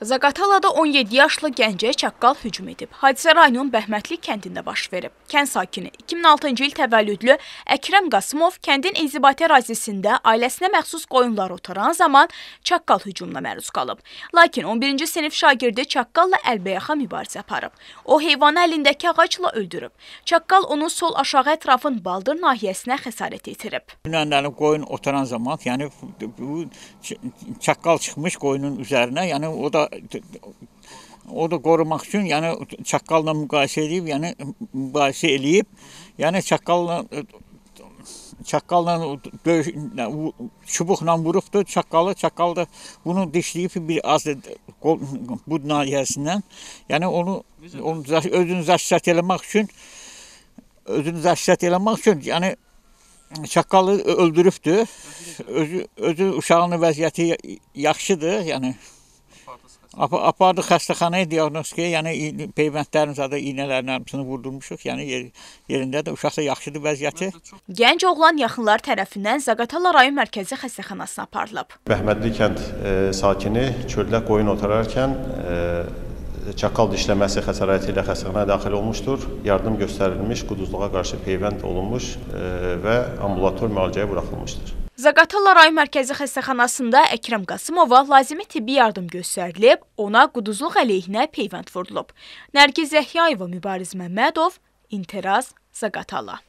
Zaqatalada 17 yaşlı gəncə çaqqal hücum edib. Hadisə rayon Bəhmətli kəndində baş verib. Kənd sakini 2006-cı il təvəllüdlü Əkrəm Qasımov kəndin inzibati ərazisində ailəsinə məxsus qoyunlar otaran zaman çaqqal hücumuna məruz qalıb. Lakin 11-ci sinif şagirdi çaqqalla əlbəyaxa mübarizə aparıb. O heyvanı əlindəki ağacla öldürüb. Çaqqal onun sol aşağı ətrafın baldır nahiyəsinə xəsarət yetirib. Dünənlərin qoyun otaran zaman, yəni bu çaqqal çıxmış qoyunun üzərinə, yəni o da o da qorumaq üçün, yəni çaqqalla müqayisə edib, yəni müqayisə eləyib, yəni çaqqalla çaqqalla döyüş çubuqla vurubdu çaqqalı, çaqqal da bunu dişləyib bir az da qol bud nahiyəsindən. Yəni onu onu özünü zəşət eləmək üçün özünü zəşət eləmək üçün, yəni çaqqalı öldürübdü. Özü özü uşağının vəziyyəti yaxşıdır, yəni Ap apardıq xəstəxanaya diaqnostikaya, yəni peyvəndlərimiz adı iynələrin hamısını vurdurmuşuq, yəni yer, yerində də uşaq da yaxşıdır vəziyyəti. Gənc oğlan yaxınları tərəfindən Zaqatala rayon mərkəzi xəstəxanasına aparılıb. Bəhmədli kənd e, sakini çöldə qoyun otararkən e, çakal dişləməsi xəsarəti ilə xəstəxanaya daxil olmuşdur. Yardım göstərilmiş, quduzluğa qarşı peyvənd olunmuş e, və ambulator müalicəyə buraxılmışdır. Zaqatala rayon mərkəzi xəstəxanasında Əkrəm Qasımova lazımi tibbi yardım göstərilib, ona quduzluq əleyhinə peyvənd vurulub. Nərgiz Zəhriyayeva, Mübariz Məmmədov, İnteraz, Zaqatala.